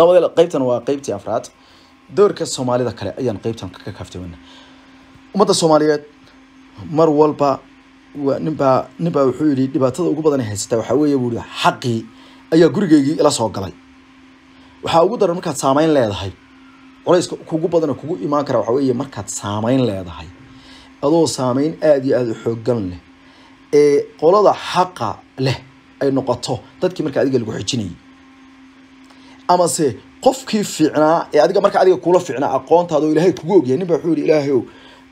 dabadeel qaybtan waa qaybtii afraad doorka soomaalida kale ayaan qaybtan ka kaaftooyna ummadda soomaaliyeed mar walba ninbaa ninbaa wuxuu yidhi dhibaatada ugu badan haysataa waxaa weeye buu yihi xaqii ayaa gurigeygii ila soo galay waxaa ugu daran markaad saameyn leedahay culayska kugu badan kugu imaan kara waxaa weeye markaad saameyn leedahay adoo saameyn aada iyo aada u xooggan leh ee qolada xaqa leh ay noqoto dadkii markaa adiga lagu xijinayay amase qofkii fiicnaa ee adiga marka adiga kula fiicnaa aqoontaada ilaahay kugu ogyahay ninba wuxuu yihi ilaahay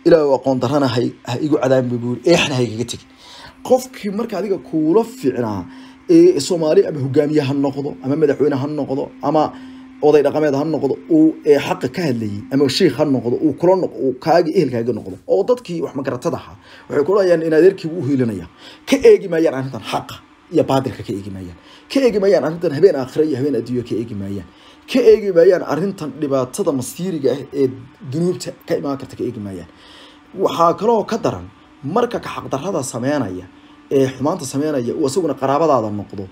ilaahay aqoon darrana ha igu cadaanba buu eexna ha igaga tegi qofkii marka adiga kuula fiicnaa ee soomaali ama hogaamiye ha noqdo ama madaxweyne ha noqdo ama oday dhaqameed ha noqdo uu ee xaqa ka hadlayay ama sheikh ha noqdo uu kula noq uu kaagi ehelkaaga noqdo oo dadkii wax magaratada ahaa waxay kulaayaan in adeerkiibu u hiilinaya ka eegi maayaan arrintan xaqa iyo baadilka ka eegi maayaan ka eegi maayaan arrintan habeen aakhira iyo habeen adduunya ka eegi maayaan ka eegi maayaan arrintan dhibaatada masiiriga ah ee dunuubta ka imaan karta ka eegi maayaan waxaa kaloo ka daran marka ka xaqdarrada sameynaya ee xumaanta sameynaya uu isaguna qaraabadaada noqdo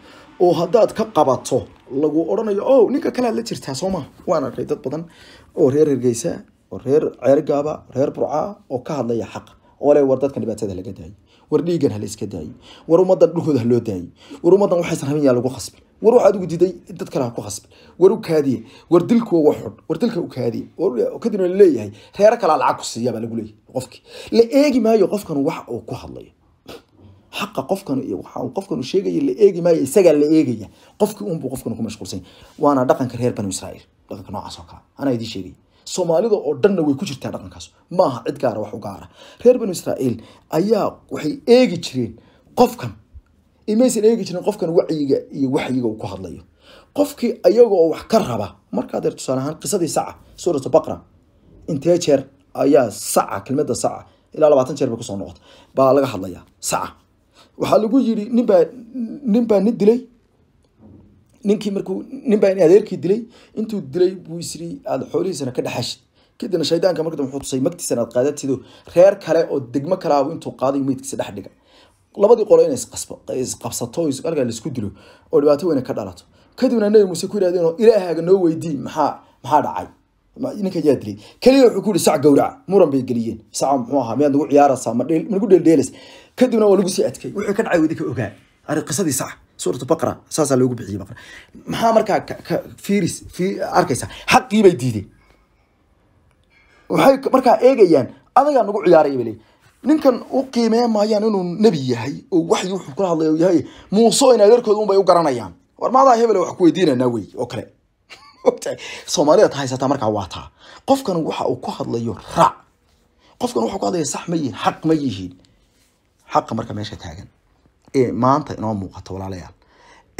oo haddaad ka qabato lagu odhanayo o ninka kalead la jirtaa soo maa waan arkay dad badan oo reer hergeysa oo reer ceergaaba reer burcaa oo ka hadlaya xaq oo le war dadkan dhibaatada laga daayo war dhiigan hala iska daayay war ummadan dhulkooda haloo daayay war ummadan waxaysan rabin lagu khasbi war waxaad ugu diiday dad kale ha ku khasbi war u kaadiye war dilku waa xun war dilka u kaadiye kadibna laleeyahay reero kalea lacag ku siiya baa lagu leeyahay qofki la eegi maayo qofkan wax uu ku hadlayo xaqa qofkan iyo waxa uu qofkan sheegaya la eegi maayo isagaa la eegaya qofkii unbuu qofkan ku mashquulsan waana dhaqanka reer banu israa'iil dhaqanka noocaas oo kale anaa idiin sheegaya soomaalida oo dhanna way ku jirtaa dhaqankaas maaha cid gaara wax u gaara reer banu israa'iil ayaa waxay eegi jireen qofkan imaysan eegi jirin qofkan wacyiga iyo waxyiga uu ku hadlayo qofkii ayagooo wax ka raba markaa deer tusaale ahaan qisadii saca suuratu baqra intee jeer ayaa saca kelmadda saca ilaa labaatan jeer bay kusoo noqota baa laga hadlayaa saca waxaa lagu yidhi ninbaa ninbaa nin dilay ninkii markuu ninbaa adeerkii dilay intuu dilay buu isri aada xoolihiisana ka dhexashid kadibna shaydaanka marka dambe wuxuu tusay magtiisana aad qaadatido reer kale oo degmo kale intuu qaaday meydkiisa dhex dhiga labadii qolo in isqabsato alkaa laisku dilo oo dhibaato weyne ka dhalato kadibna nabi muuse ku yidhahdeen oo ilaahaaga noo weydii maxaa maxaa dhacay ninka yaa dilay keliya wuxuu ku yihi sac gowraca muran bay geliyeen saca muxuu ahaa miyaad nagu ciyaaraysaa ma dheeldheelaysa kadibna waa lagu sii adkay wixii ka dhacay wadi ogaa arrin qisadii saca suuratu baqra saasaa loogu bixiyey baqra maxaa markaa fiiris arkaysaa xaqii bay diideen waxay markaa eegayaan adagaa nagu ciyaaray bay leeyihin ninkan u qiimee maayaan inuu nebi yahay oo waxyi wuxuu kula hadlayo yahay muuse in adeerkooda unbay u garanayaan war maadaa hebel wax ku weydiinaynaa wey oo kale soomaalida ta haysataa markaa waa taa qofkan waxa uu ku hadlayo raac qofkan waxa ku hadlaya sax ma yihiin xaq ma yihiin xaqa marka meesha taagan ee maanta inoo muuqato walaalayaal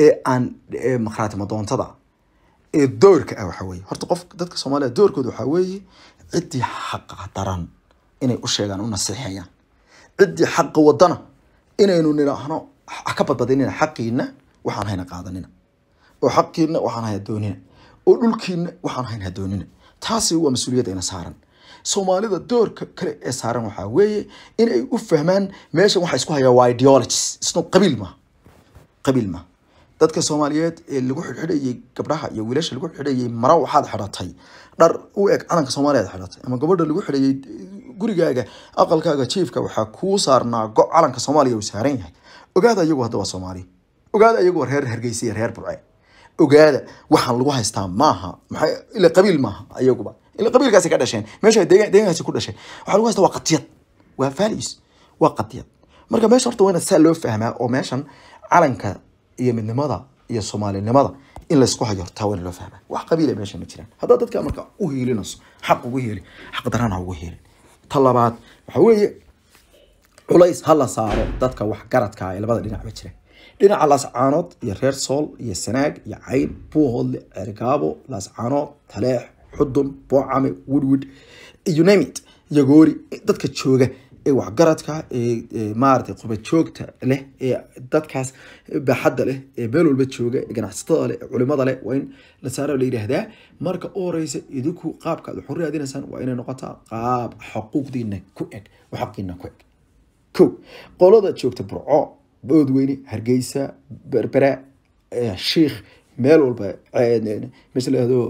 ee aan makhaatimadoontada ee doorka ah waxaweye horta qof dadka soomaaliya doorkooda waxaa weeye ciddii xaqa daran inay u sheegaan u nasiixeeyaan ciddii xaqa wadana inaynu nidhaahno ka badbadinina xaqiina waxaan hayna qaadanina oo xaqiina waxaan doonina oo dhulkiina waxaan hayna hadoonina taasi waa mas-uuliyad ayna saaran soomaalida doorka kale ee saaran waxaa weeye in ay u fahmaan meeshan waxaa isku hayaa waa ideologies isna qabiil ma qabiil ma dadka soomaaliyeed ee lagu xidhxidhayay gabdhaha iyo wiilasha lagu xidhxidhayay mara waxaad xidhatay dhar u eg calanka soomaaliyaad xidhatay ama gabadha lagu xidhayay eh, gurigaaga aqalkaaga jiifka waxaa kuu saarnaa go calanka soomaaliya uu saaran yahay ogaada iyagu hadda waa soomaaliya ogaada iyagu waa reer hargeysa iyo reer burce ogaada waxaan lagu haystaa maaha maxaa ila qabiil maaha iyaguba qabiilkaas ka dhasheen meeshadeegaankaas ku dhasheen waxa lagu haysta waa qatiyad waa falis waa qatiyad marka meesha horta wayna saa loo fahmaa oo meeshan calanka iyo midnimada iyo soomaalinimada in laysku hayo horta wayna loo fahmaa wax qabiila meesha ma jiraan haddaad dadka marka u hiilinayso xaq ugu heeli xaq daraan ugu heelin ta labaad waxa weeye culays ha la saaro dadka waxgaradka ee labada dhinac ma jiraan dhinaca laascaanood iyo reer sool iyo sanaag iyo cayn buuhoodle cergaabo laascaanood taleex xudun boocame woodwood unamit yagoori dadka jooga ee waxgaradka ee maarata qurba joogta leh ee dadkaas baaxadda leh ee meel walba jooga ee ganacsatada leh ee culimada leh waa in la saaro la yidhaahdaa marka u horeysa idinku qaabka aad wax u raadinaysaan waa inay noqotaa qaab xuquuqdiina ku eg xaqiina ku eg ko qolada joogta burco boodweyne hargeysa berbera shiikh meel walba meesha la yidhahdo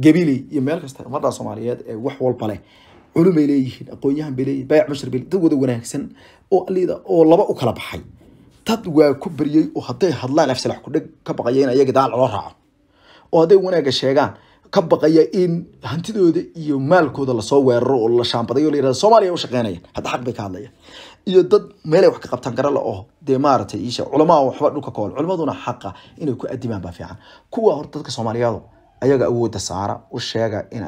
gabiley iyo meel kasta umadha soomaaliyeed ee wax walba leh culum bay leeyihiin aqoon-yahan bay leeyihin bayac bashar bay dad wada wanaagsan oo alida oo laba u kala baxay dad waa ku beryey oo hadday hadlaan afsalax dheg ka baqaya in ayaga daal loo raaco oo hadday wanaaga sheegaan ka baqaya in hantidooda iyo maalkooda lasoo weeraro oo la shaambadayo la yirahdo soomaaliya u shaqeynaya hadda xaq bay ka hadlayaan iyo dad meelay wax ka qabtaan garale oo dee maaragtay iisha culamaa waxba dhulka ka hol culimaduna xaqa inay ku adimaan baa fiican kuwa horta dadka soomaaliyaadu ayaga awooda saara u sheega in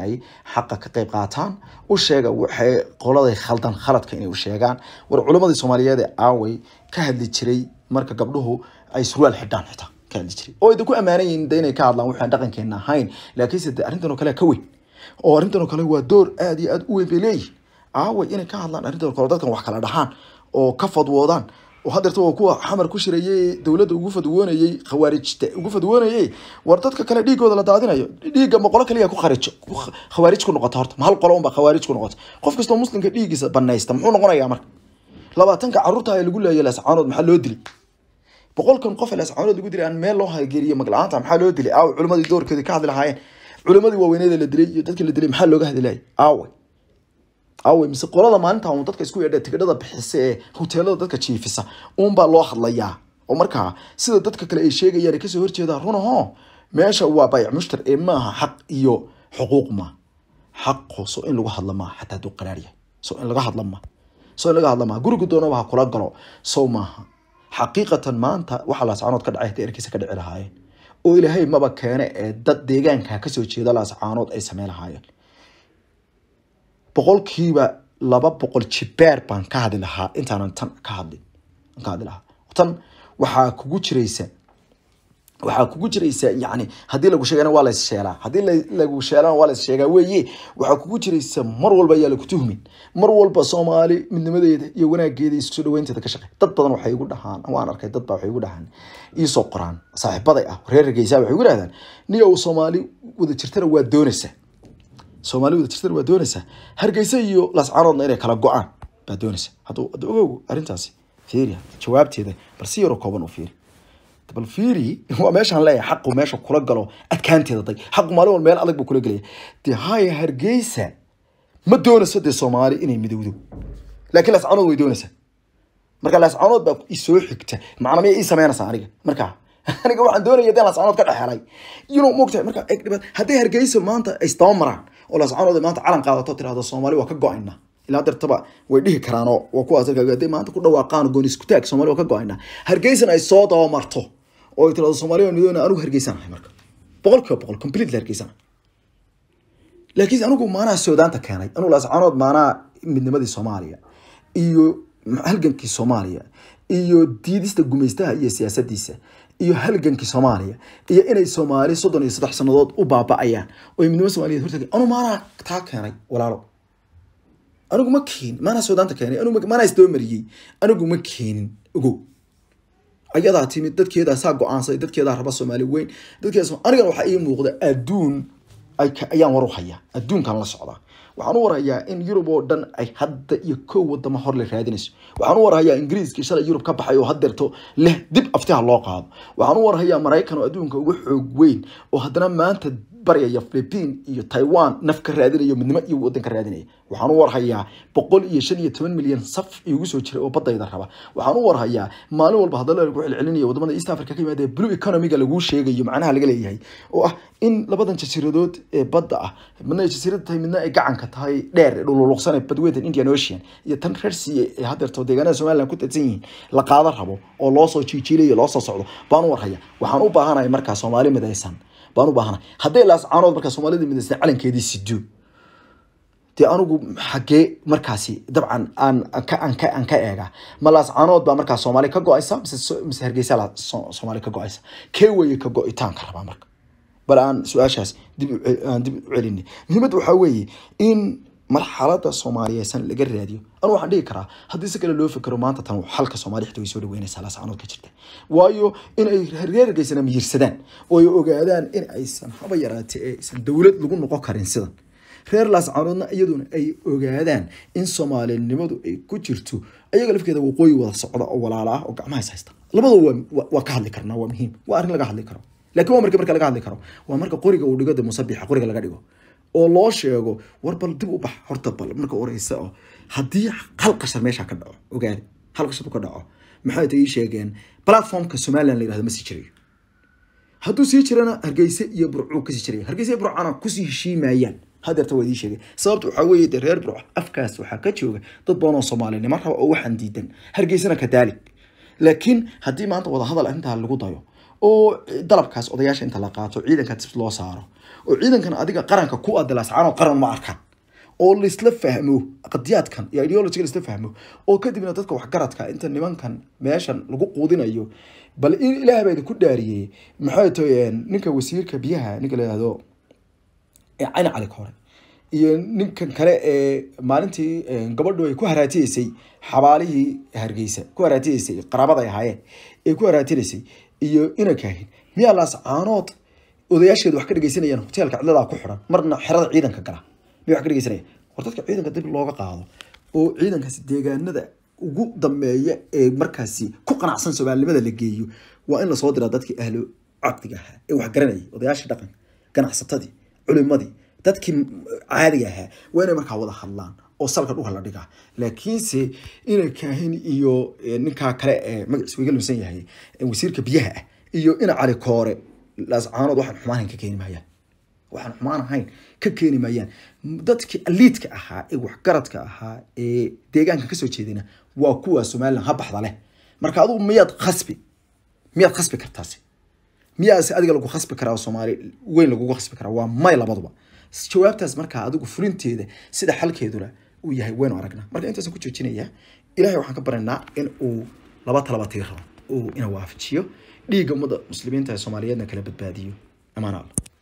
xaqa ka qayb qaataan u sheega waxay qoladay khaldan khaladka inay u sheegaan war culimadii soomaaliyeed ee aaway ka hadli jiray marka gabdhuhu ay surwaal xidhaan xitaa ka hadli jiray oo idinku ammaanan yihiin inay ka hadlaan waxaan dhaqankeenna ahayn laakiinse dee arrintan oo kale ka weyn oo arrintan oo kale waa door aada iyo aada u weyn bay leeyihin aaway inay ka hadlaan arrinta o dadkan wax kala dhaxaan oo ka fadwoodaan oo hadeerta waa kuwa xamar ku shiraye dowladda ugu fadwoonayey khawaarijta ugu fadwoonayey war dadka kale dhiigooda la daadinayo dhiigga ma kaliya ku kharijo khawaarij ku noqota horta ma qolo unbaa khawaarij ku noqota qof kastoo muslimka dhiiggiisa banaysta muxuu noqonayaa marka labaatanka carruurta lagu leeyahay laascaanood maxaa loo dilay boqolkan qof laascaanood lagu dilay aan meel loo hageeriyo maglacaanta maxaa loo dilay aaw culimadii doorkeeda ka hadli lahaayeen culimadii waaweyneeda la dilay iyo dadka la dilay maxaa looga hadlaayay aaway aawey mise qolada maalinta un dadka isku yeedha tigidhada bixisa ee hoteelada dadka jiifisa uunbaa loo hadlayaa oo markaa sida dadka kale ay sheegayaan kasoo horjeedaa runaho meesha waa bayc mushtar ee maaha xaq iyo xuquuq ma xaqo so in lagu hadla maa xataa duu qaraarya so in laga hadla ma so in laga hadla maa guriga doonaba ha kula galo sow maaha xaqiiqatan maanta waxaa laascaanood ka dhacay haday erkiisa ka dhici lahaayeen oo ilaahay maba keene ee dad deegaanka kasoo jeeda laascaanood ay samey lahaayeen boqolkiiba laba boqol jibeer baan ka hadli lahaa intaanan tan ka hadlin ka hadli lahaa tan waxaa kugu jiraysa waxaa kugu jiraysa yani haddii lagu sheegana waa lays sheelaa haddii lagu sheelana waa lays sheegaa weeye waxaa kugu jiraysa mar walba ayaa lagu tuhmin mar walba soomaali midnimadeeda iyo wanaageeda iyo soo dhaweynteeda ka shaqey dad badan waxay igu dhahaan waan arkay dad baa waxay igu dhahaan iisoo qoraan saaxiibaday ah reer waxay igu dhahdaan niyow soomaali wada jirtana waa doonaysaa soomaali wada jirtana waa doonaysaa hargeysa iyo laascaanoodna inay kala go-aan baa doonaysa hadda ogow arrintaasi fiiri ah. jawaabteeda bal si yaroo kooban u fiiri bal fiiri waa meeshaan leeyahay xaqu meesha kula galo adkaanteeda day xaqu maalin walba meel adag buu kula gelaya de haya hargeysa ma doonayso dee soomaali inay midowdo laakiin lascanood way doonaysaa marka lascanood baa isoo xigta macnamaya ii sameynaysaa aniga markaa aniga waxaan doonaya dee lascanood ka dhexelay inuu moogtahay marka hadday hargeysa maanta isdaba maraan oo lascanood maanta calan qaadato tirahdo soomaali waa ka go-ayna ilaa dartaba way dhihi karaan waa kuwaas hadday maanta ku dhawaaqaan gooni isku taag soomaali waa ka go-ayna hargeysana ay soo daba marto oo ay tirahdo soomaali waan midoona anigu hargeysanahay marka boqol kiiba boqol completely laakiin anigu maanaha soodaanta keenay anigu lascanood maanaha midnimadii soomaaliya iyo halgankii soomaaliya iyo diidista gumaystaha iyo siyaasadiisa iyo halgankii soomaaliya iyo inay soomaali soddon iyo saddex sannadood u baabaayaan oo midnimo somaaliyeed hortagay anu maanaa taa keenay walaalo anigu ma keenin maanaa suudaanta keenay anigu maanaa isdaba mariyey anigu ma keenin ogow ayadaa timid dadkeedaa saa go-aansay dadkeedaa raba soomaali weyn dadkeeda anigana waxaa ii muuqda adduun ayaan war adduunkan la socdaa waxaan u warhayaa in yurub oo dhan ay hadda iyo kow wadamo horle raadinayso waxaan u warhayaa ingiriiskii shalay yurub ka baxay oo hadeerto leh dib aftiha loo qaado waxaan u warhayaa maraykan oo adduunka uga xoog weyn oo haddana maanta baryaya philibiin iyo taiwan naf ka raadinaya midnimo iyo wadan raadinaya waxaan u warhayaa boqol iyo shan iyo toban milyan saf igu soo jiray oo badayda raba waxaan u warhayaa maalin walba hadalla lagu celcelinaya wadamada east africa ka yimaada blue economiga laguu sheegayo macnaha laga leeyahay oo ah in labadan jasiiradood ee badda ah midna ay jasiirada tahay midna ay gacanka tahay dheer dhululuqsan ee badweydan indian ocean iyo tan reer ee hadeerto deegaanada somaliland ku tadsan yihiin la qaada rabo oo loo jiijiilayo loo soo socdo baan u warhayaa waxaan u baahanahay markaa soomaali midaysan baan u baahana hadday laas canood markaa soomaalida midaysan calankeedii sido dee anigu xagee markaasi dabcan aan aan ka eegaa ma laas canood baa markaa soomaali ka go-aysa mise hargeysa la soomaali ka go-aysa kee weye ka go-itaanka rabaa marka bal aan su-aashaas dib aan dib u celinay muhiimadda waxaa weeye in marxalada soomaaliyeed san laga raadiyo anu waxaan dhihi karaa haddii si kale loo fikero maanta tan xalka soomaali xigta way soo dhaweynaysaa laasacanood ka jirta waayo in ay reergeysana miyirsadaan oo ay ogaadaan in aysan haba yaraate aysan dowlad lagu noqon karin sidan reer laascanoodna iyaduna ay ogaadaan in soomaalinimadu ay ku jirto ayaga lafkeeda waqooyi wada socda oo walaala ah oo gacmaha haysta labadu waa ka hadli karnaa waa muhiim waa arrin laga hadli karo laakiin waa marka marka laga hadli karo waa marka qoriga uu dhigo de musabixa qoriga laga dhigo oo loo sheego war bal dib u bax horta bal marka wareysa oo haddii hal qashar meesha ka dhaco ogaali hal qashar ka dhaco maxay ii sheegeen platformka somaliland la yirahdo ma sii jirayo hadduu sii jirana hargeysa iyo burcuu kasii jiraya hargeysa iyo burcana kusii heshiimayaan hadeerta waa idin sheegay sababta waxaa weeye dee reer burco afkaas waxaa ka jooga dad badan oo soomaalinimo raba oo waxaan diidan hargeysana kadaalik laakiin haddii maanta wadahadal arrintaa lagu dayo oo dalabkaas odayaasha inta la qaato ciidanka dib loo saaro oo ciidankan adiga qaranka ku adilaasacaanoo qaran ma arkan oo laisla fahmo qadiyaadkan iyo ideologiga laisla fahmo oo kadibna dadka waxgaradka inta nimankan meeshan lagu quudinayo bal in ilaah baa idinku dhaariyey maxay tahoyeen ninka wasiirka biyaha ninka layihahdo cali cali hore iyo ninkan kale ee maalintii gabadhu ay ku haraatiyeysay xabaalihii hargeysa ku haraatiyeysay qaraabada ahaayeen ee ku haraatinaysay iyo inankahin miyaa laas odayaasheedu wax ka dhegeysanayaan hoteelka cidladaa ku xiran marna xerada ciidanka gala may wax ka dhegeysanaya war dadka ciidanka dib looga qaado oo ciidankaasi deegaanada ugu dambeeya ee markaasi ku qanacsan soomaalinimada la geeyo waa in lasoo diraa dadkii ahlo cabdiga ahaa ee wax garanayay odayaashii dhaqanka ganacsatadii culimadii dadkii caadiga ahaa waa inay markaa wada hadlaan oo salka dhulka la dhigaa laakiinse inay kaahin iyo eh, ninkaa kale ee eh, magaciis waga lunsan yahay eh, wasiirka biyaha ah iyo ina cali koore laascaanood waxaan xumaanhayn ka keeni maayaan waxaan xumaan ahayn ka keeni maayaan dadkii aliidka ahaa ee waxgaradka ahaa ee deegaanka kasoo jeedana waa kuwa somalilan ha baxda leh marka adugu miyaad khasbi miyaad khasbi kartaasi miyaase adiga lagu khasbi karaa soomaali weyn lagugu khasbi karaa waa may labaduba jawaabtaas markaa adigu fulinteeda sida xalkeeduna uu yahay waynu aragna marka intaasan ku joojinayaa ilahay waxaan ka baranaynaa in uu laba talaba tii rabo uu ina waafajiyo dhiigga ummadda muslimiinta ee soomaaliyeedna kala badbaadiyo amaan al